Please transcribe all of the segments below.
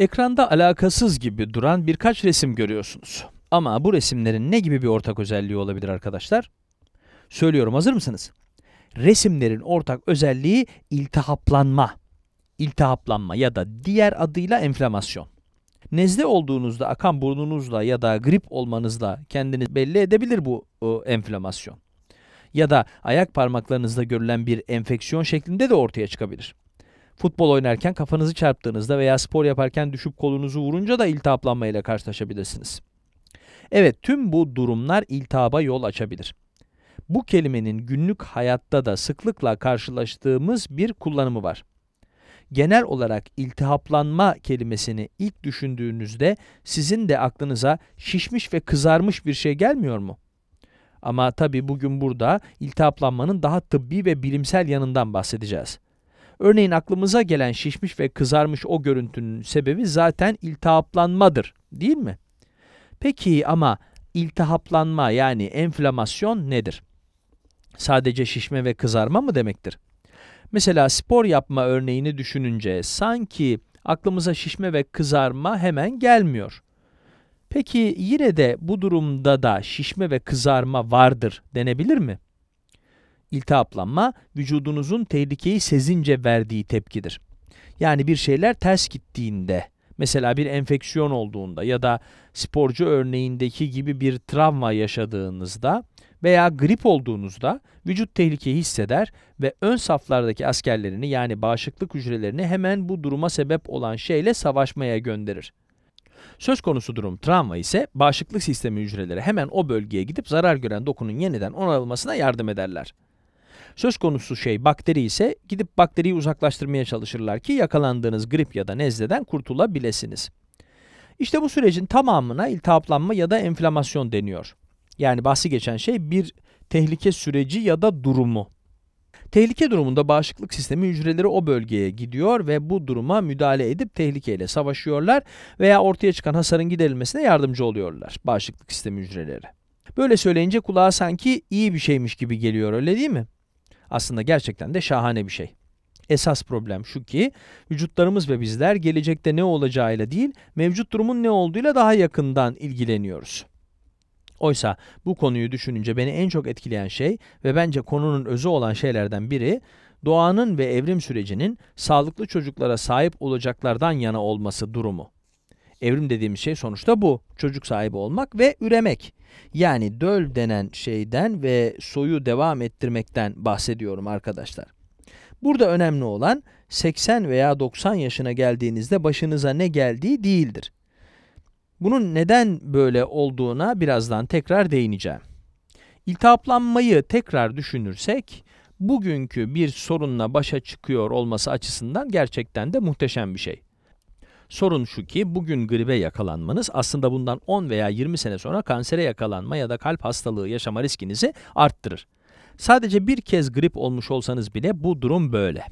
Ekranda alakasız gibi duran birkaç resim görüyorsunuz. Ama bu resimlerin ne gibi bir ortak özelliği olabilir arkadaşlar? Söylüyorum hazır mısınız? Resimlerin ortak özelliği iltihaplanma. İltihaplanma ya da diğer adıyla enflamasyon. Nezle olduğunuzda akan burnunuzla ya da grip olmanızla kendini belli edebilir bu o, enflamasyon. Ya da ayak parmaklarınızda görülen bir enfeksiyon şeklinde de ortaya çıkabilir. Futbol oynarken kafanızı çarptığınızda veya spor yaparken düşüp kolunuzu vurunca da iltihaplanma ile karşılaşabilirsiniz. Evet tüm bu durumlar iltihaba yol açabilir. Bu kelimenin günlük hayatta da sıklıkla karşılaştığımız bir kullanımı var. Genel olarak iltihaplanma kelimesini ilk düşündüğünüzde sizin de aklınıza şişmiş ve kızarmış bir şey gelmiyor mu? Ama tabi bugün burada iltihaplanmanın daha tıbbi ve bilimsel yanından bahsedeceğiz. Örneğin aklımıza gelen şişmiş ve kızarmış o görüntünün sebebi zaten iltihaplanmadır değil mi? Peki ama iltihaplanma yani enflamasyon nedir? Sadece şişme ve kızarma mı demektir? Mesela spor yapma örneğini düşününce sanki aklımıza şişme ve kızarma hemen gelmiyor. Peki yine de bu durumda da şişme ve kızarma vardır denebilir mi? İltihaplanma vücudunuzun tehlikeyi sezince verdiği tepkidir. Yani bir şeyler ters gittiğinde, mesela bir enfeksiyon olduğunda ya da sporcu örneğindeki gibi bir travma yaşadığınızda veya grip olduğunuzda vücut tehlike hisseder ve ön saflardaki askerlerini yani bağışıklık hücrelerini hemen bu duruma sebep olan şeyle savaşmaya gönderir. Söz konusu durum travma ise bağışıklık sistemi hücreleri hemen o bölgeye gidip zarar gören dokunun yeniden onarılmasına yardım ederler. Söz konusu şey bakteri ise gidip bakteriyi uzaklaştırmaya çalışırlar ki yakalandığınız grip ya da nezleden kurtulabilesiniz. İşte bu sürecin tamamına iltihaplanma ya da enflamasyon deniyor. Yani bahsi geçen şey bir tehlike süreci ya da durumu. Tehlike durumunda bağışıklık sistemi hücreleri o bölgeye gidiyor ve bu duruma müdahale edip tehlikeyle savaşıyorlar veya ortaya çıkan hasarın giderilmesine yardımcı oluyorlar bağışıklık sistemi hücreleri. Böyle söyleyince kulağa sanki iyi bir şeymiş gibi geliyor öyle değil mi? aslında gerçekten de şahane bir şey. Esas problem şu ki vücutlarımız ve bizler gelecekte ne olacağıyla değil mevcut durumun ne olduğuyla daha yakından ilgileniyoruz. Oysa bu konuyu düşününce beni en çok etkileyen şey ve bence konunun özü olan şeylerden biri doğanın ve evrim sürecinin sağlıklı çocuklara sahip olacaklardan yana olması durumu. Evrim dediğimiz şey sonuçta bu. Çocuk sahibi olmak ve üremek. Yani döl denen şeyden ve soyu devam ettirmekten bahsediyorum arkadaşlar. Burada önemli olan 80 veya 90 yaşına geldiğinizde başınıza ne geldiği değildir. Bunun neden böyle olduğuna birazdan tekrar değineceğim. İltihaplanmayı tekrar düşünürsek, bugünkü bir sorunla başa çıkıyor olması açısından gerçekten de muhteşem bir şey. Sorun şu ki bugün gribe yakalanmanız aslında bundan 10 veya 20 sene sonra kansere yakalanma ya da kalp hastalığı yaşama riskinizi arttırır. Sadece bir kez grip olmuş olsanız bile bu durum böyle.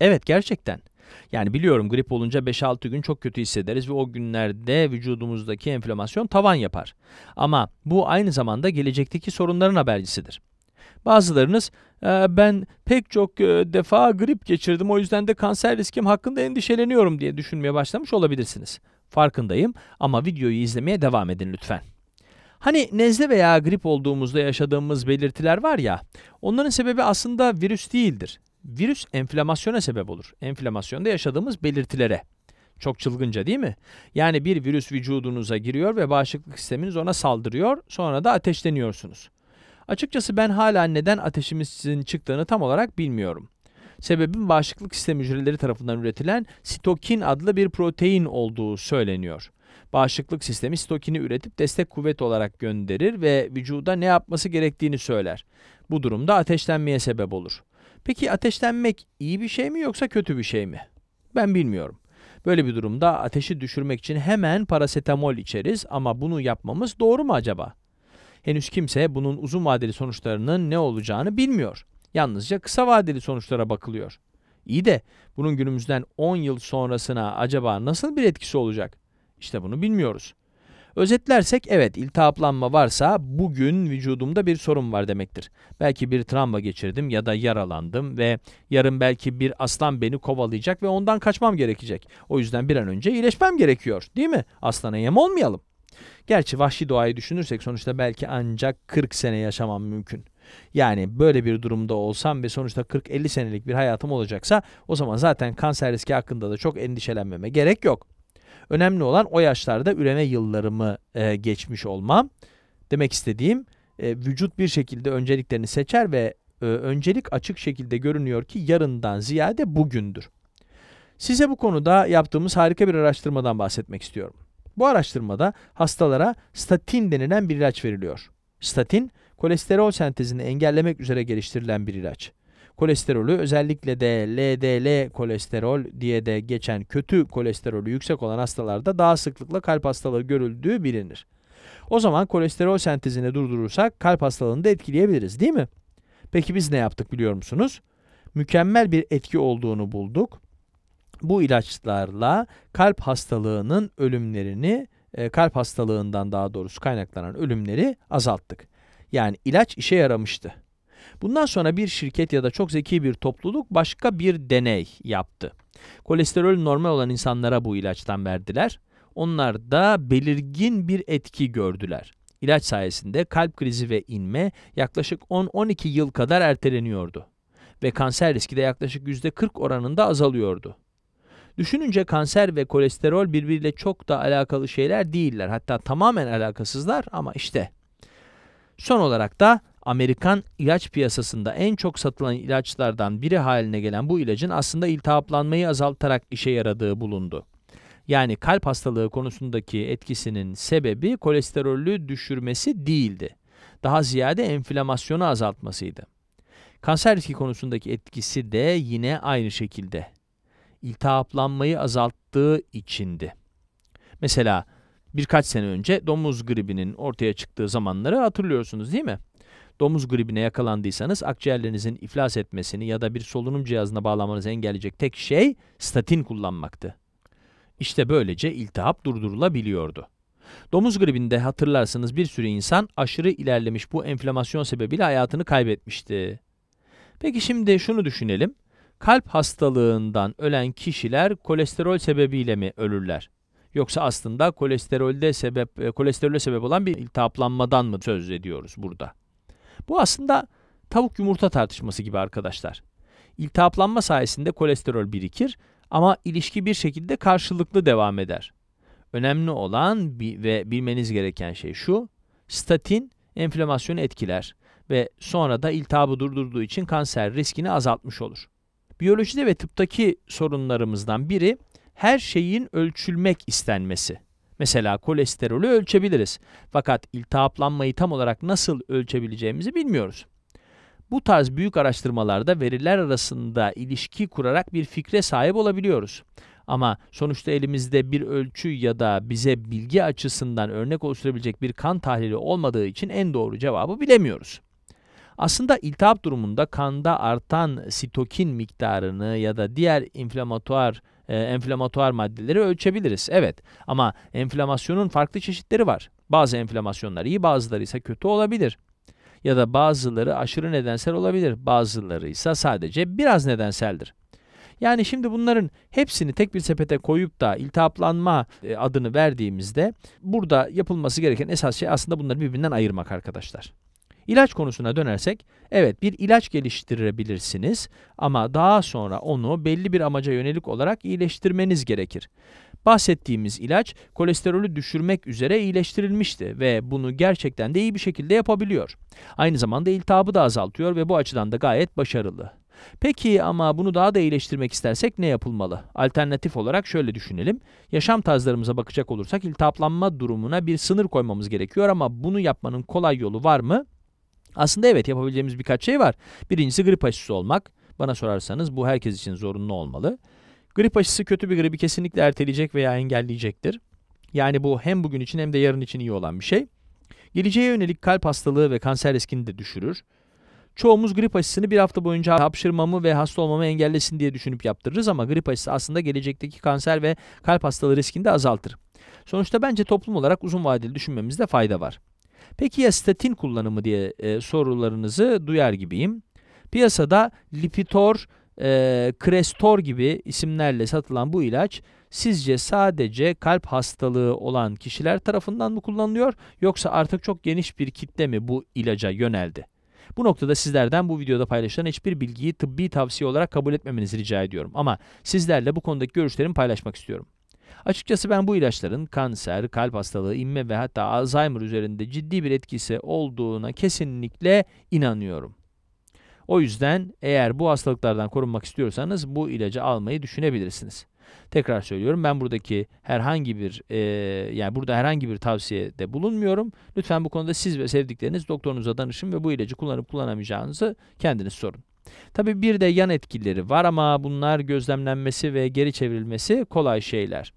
Evet gerçekten. Yani biliyorum grip olunca 5-6 gün çok kötü hissederiz ve o günlerde vücudumuzdaki enflamasyon tavan yapar. Ama bu aynı zamanda gelecekteki sorunların habercisidir. Bazılarınız ee, ben pek çok e, defa grip geçirdim o yüzden de kanser riskim hakkında endişeleniyorum diye düşünmeye başlamış olabilirsiniz. Farkındayım ama videoyu izlemeye devam edin lütfen. Hani nezle veya grip olduğumuzda yaşadığımız belirtiler var ya, onların sebebi aslında virüs değildir. Virüs enflamasyona sebep olur. Enflamasyonda yaşadığımız belirtilere. Çok çılgınca değil mi? Yani bir virüs vücudunuza giriyor ve bağışıklık sisteminiz ona saldırıyor, sonra da ateşleniyorsunuz. Açıkçası ben hala neden ateşimizin çıktığını tam olarak bilmiyorum. Sebebin bağışıklık sistemi hücreleri tarafından üretilen sitokin adlı bir protein olduğu söyleniyor. Bağışıklık sistemi sitokini üretip destek kuvvet olarak gönderir ve vücuda ne yapması gerektiğini söyler. Bu durumda ateşlenmeye sebep olur. Peki ateşlenmek iyi bir şey mi yoksa kötü bir şey mi? Ben bilmiyorum. Böyle bir durumda ateşi düşürmek için hemen parasetamol içeriz ama bunu yapmamız doğru mu acaba? henüz kimse bunun uzun vadeli sonuçlarının ne olacağını bilmiyor. Yalnızca kısa vadeli sonuçlara bakılıyor. İyi de bunun günümüzden 10 yıl sonrasına acaba nasıl bir etkisi olacak? İşte bunu bilmiyoruz. Özetlersek evet iltihaplanma varsa bugün vücudumda bir sorun var demektir. Belki bir travma geçirdim ya da yaralandım ve yarın belki bir aslan beni kovalayacak ve ondan kaçmam gerekecek. O yüzden bir an önce iyileşmem gerekiyor değil mi? Aslana yem olmayalım. Gerçi vahşi doğayı düşünürsek sonuçta belki ancak 40 sene yaşamam mümkün. Yani böyle bir durumda olsam ve sonuçta 40-50 senelik bir hayatım olacaksa o zaman zaten kanser riski hakkında da çok endişelenmeme gerek yok. Önemli olan o yaşlarda üreme yıllarımı e, geçmiş olmam. Demek istediğim e, vücut bir şekilde önceliklerini seçer ve e, öncelik açık şekilde görünüyor ki yarından ziyade bugündür. Size bu konuda yaptığımız harika bir araştırmadan bahsetmek istiyorum. Bu araştırmada hastalara statin denilen bir ilaç veriliyor. Statin, kolesterol sentezini engellemek üzere geliştirilen bir ilaç. Kolesterolü özellikle de LDL kolesterol diye de geçen kötü kolesterolü yüksek olan hastalarda daha sıklıkla kalp hastalığı görüldüğü bilinir. O zaman kolesterol sentezini durdurursak kalp hastalığını da etkileyebiliriz değil mi? Peki biz ne yaptık biliyor musunuz? Mükemmel bir etki olduğunu bulduk bu ilaçlarla kalp hastalığının ölümlerini, e, kalp hastalığından daha doğrusu kaynaklanan ölümleri azalttık. Yani ilaç işe yaramıştı. Bundan sonra bir şirket ya da çok zeki bir topluluk başka bir deney yaptı. Kolesterol normal olan insanlara bu ilaçtan verdiler. Onlar da belirgin bir etki gördüler. İlaç sayesinde kalp krizi ve inme yaklaşık 10-12 yıl kadar erteleniyordu ve kanser riski de yaklaşık %40 oranında azalıyordu. Düşününce kanser ve kolesterol birbiriyle çok da alakalı şeyler değiller. Hatta tamamen alakasızlar ama işte. Son olarak da Amerikan ilaç piyasasında en çok satılan ilaçlardan biri haline gelen bu ilacın aslında iltihaplanmayı azaltarak işe yaradığı bulundu. Yani kalp hastalığı konusundaki etkisinin sebebi kolesterolü düşürmesi değildi. Daha ziyade enflamasyonu azaltmasıydı. Kanser riski konusundaki etkisi de yine aynı şekilde iltihaplanmayı azalttığı içindi. Mesela birkaç sene önce domuz gribinin ortaya çıktığı zamanları hatırlıyorsunuz değil mi? Domuz gribine yakalandıysanız akciğerlerinizin iflas etmesini ya da bir solunum cihazına bağlamanızı engelleyecek tek şey statin kullanmaktı. İşte böylece iltihap durdurulabiliyordu. Domuz gribinde hatırlarsınız bir sürü insan aşırı ilerlemiş bu enflamasyon sebebiyle hayatını kaybetmişti. Peki şimdi şunu düşünelim. Kalp hastalığından ölen kişiler kolesterol sebebiyle mi ölürler? Yoksa aslında kolesterolde sebep e, kolesterole sebep olan bir iltihaplanmadan mı söz ediyoruz burada? Bu aslında tavuk yumurta tartışması gibi arkadaşlar. İltihaplanma sayesinde kolesterol birikir ama ilişki bir şekilde karşılıklı devam eder. Önemli olan ve bilmeniz gereken şey şu, statin enflamasyonu etkiler ve sonra da iltihabı durdurduğu için kanser riskini azaltmış olur. Biyolojide ve tıptaki sorunlarımızdan biri her şeyin ölçülmek istenmesi. Mesela kolesterolü ölçebiliriz. Fakat iltihaplanmayı tam olarak nasıl ölçebileceğimizi bilmiyoruz. Bu tarz büyük araştırmalarda veriler arasında ilişki kurarak bir fikre sahip olabiliyoruz. Ama sonuçta elimizde bir ölçü ya da bize bilgi açısından örnek oluşturabilecek bir kan tahlili olmadığı için en doğru cevabı bilemiyoruz. Aslında iltihap durumunda kanda artan sitokin miktarını ya da diğer inflamatuar e, enflamatuar maddeleri ölçebiliriz. Evet ama enflamasyonun farklı çeşitleri var. Bazı enflamasyonlar iyi bazıları ise kötü olabilir. Ya da bazıları aşırı nedensel olabilir. Bazıları ise sadece biraz nedenseldir. Yani şimdi bunların hepsini tek bir sepete koyup da iltihaplanma e, adını verdiğimizde burada yapılması gereken esas şey aslında bunları birbirinden ayırmak arkadaşlar. İlaç konusuna dönersek, evet bir ilaç geliştirebilirsiniz ama daha sonra onu belli bir amaca yönelik olarak iyileştirmeniz gerekir. Bahsettiğimiz ilaç kolesterolü düşürmek üzere iyileştirilmişti ve bunu gerçekten de iyi bir şekilde yapabiliyor. Aynı zamanda iltihabı da azaltıyor ve bu açıdan da gayet başarılı. Peki ama bunu daha da iyileştirmek istersek ne yapılmalı? Alternatif olarak şöyle düşünelim. Yaşam tarzlarımıza bakacak olursak iltihaplanma durumuna bir sınır koymamız gerekiyor ama bunu yapmanın kolay yolu var mı? Aslında evet yapabileceğimiz birkaç şey var. Birincisi grip aşısı olmak. Bana sorarsanız bu herkes için zorunlu olmalı. Grip aşısı kötü bir gribi kesinlikle erteleyecek veya engelleyecektir. Yani bu hem bugün için hem de yarın için iyi olan bir şey. Geleceğe yönelik kalp hastalığı ve kanser riskini de düşürür. Çoğumuz grip aşısını bir hafta boyunca hapşırmamı ve hasta olmamı engellesin diye düşünüp yaptırırız ama grip aşısı aslında gelecekteki kanser ve kalp hastalığı riskini de azaltır. Sonuçta bence toplum olarak uzun vadeli düşünmemizde fayda var. Peki ya statin kullanımı diye e, sorularınızı duyar gibiyim. Piyasada Lipitor, e, Crestor gibi isimlerle satılan bu ilaç sizce sadece kalp hastalığı olan kişiler tarafından mı kullanılıyor yoksa artık çok geniş bir kitle mi bu ilaca yöneldi? Bu noktada sizlerden bu videoda paylaşılan hiçbir bilgiyi tıbbi tavsiye olarak kabul etmemenizi rica ediyorum. Ama sizlerle bu konudaki görüşlerimi paylaşmak istiyorum. Açıkçası ben bu ilaçların kanser, kalp hastalığı, inme ve hatta Alzheimer üzerinde ciddi bir etkisi olduğuna kesinlikle inanıyorum. O yüzden eğer bu hastalıklardan korunmak istiyorsanız bu ilacı almayı düşünebilirsiniz. Tekrar söylüyorum ben buradaki herhangi bir e, yani burada herhangi bir tavsiyede bulunmuyorum. Lütfen bu konuda siz ve sevdikleriniz doktorunuza danışın ve bu ilacı kullanıp kullanamayacağınızı kendiniz sorun. Tabi bir de yan etkileri var ama bunlar gözlemlenmesi ve geri çevrilmesi kolay şeyler.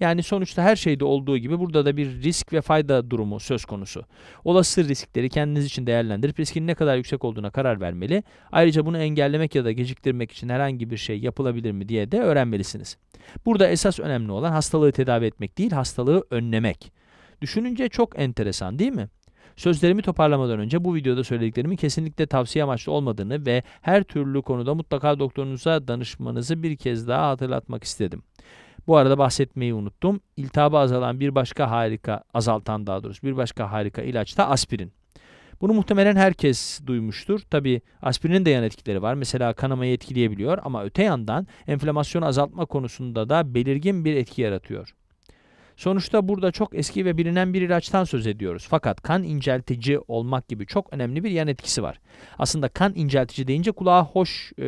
Yani sonuçta her şeyde olduğu gibi burada da bir risk ve fayda durumu söz konusu. Olası riskleri kendiniz için değerlendirip riskin ne kadar yüksek olduğuna karar vermeli. Ayrıca bunu engellemek ya da geciktirmek için herhangi bir şey yapılabilir mi diye de öğrenmelisiniz. Burada esas önemli olan hastalığı tedavi etmek değil, hastalığı önlemek. Düşününce çok enteresan değil mi? Sözlerimi toparlamadan önce bu videoda söylediklerimin kesinlikle tavsiye amaçlı olmadığını ve her türlü konuda mutlaka doktorunuza danışmanızı bir kez daha hatırlatmak istedim. Bu arada bahsetmeyi unuttum. İltihabı azalan bir başka harika, azaltan daha doğrusu bir başka harika ilaç da aspirin. Bunu muhtemelen herkes duymuştur. Tabi aspirinin de yan etkileri var. Mesela kanamayı etkileyebiliyor ama öte yandan enflamasyonu azaltma konusunda da belirgin bir etki yaratıyor. Sonuçta burada çok eski ve bilinen bir ilaçtan söz ediyoruz. Fakat kan inceltici olmak gibi çok önemli bir yan etkisi var. Aslında kan inceltici deyince kulağa hoş, e,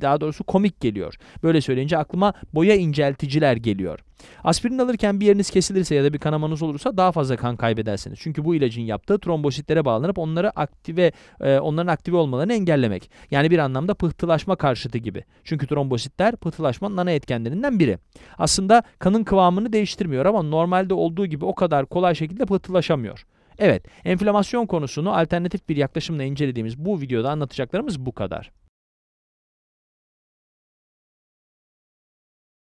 daha doğrusu komik geliyor. Böyle söyleyince aklıma boya incelticiler geliyor. Aspirin alırken bir yeriniz kesilirse ya da bir kanamanız olursa daha fazla kan kaybedersiniz. Çünkü bu ilacın yaptığı trombositlere bağlanıp onları aktive e, onların aktive olmalarını engellemek. Yani bir anlamda pıhtılaşma karşıtı gibi. Çünkü trombositler pıhtılaşmanın ana etkenlerinden biri. Aslında kanın kıvamını değiştirmiyor ama normalde olduğu gibi o kadar kolay şekilde pıhtılaşamıyor. Evet, enflamasyon konusunu alternatif bir yaklaşımla incelediğimiz bu videoda anlatacaklarımız bu kadar.